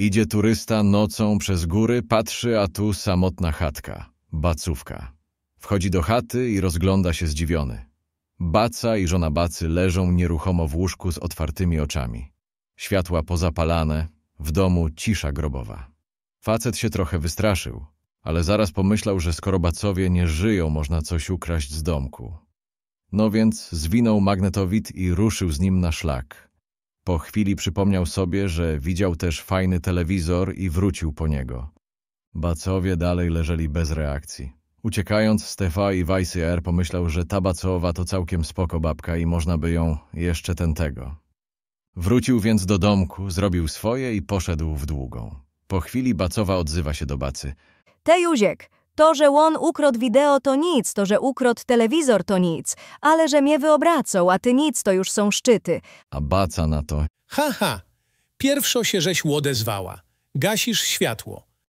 Idzie turysta nocą przez góry, patrzy, a tu samotna chatka, bacówka. Wchodzi do chaty i rozgląda się zdziwiony. Baca i żona Bacy leżą nieruchomo w łóżku z otwartymi oczami. Światła pozapalane, w domu cisza grobowa. Facet się trochę wystraszył, ale zaraz pomyślał, że skoro Bacowie nie żyją, można coś ukraść z domku. No więc zwinął magnetowit i ruszył z nim na szlak. Po chwili przypomniał sobie, że widział też fajny telewizor i wrócił po niego. Bacowie dalej leżeli bez reakcji. Uciekając Stefa i Vice pomyślał, że ta Bacowa to całkiem spoko babka i można by ją jeszcze ten tego. Wrócił więc do domku, zrobił swoje i poszedł w długą. Po chwili Bacowa odzywa się do Bacy. Te Józiek, to, że łon ukrot wideo to nic, to, że ukrot telewizor to nic, ale że mnie wyobracą, a ty nic to już są szczyty. A baca na to. Haha, ha. pierwszo się żeś odezwała. Gasisz światło.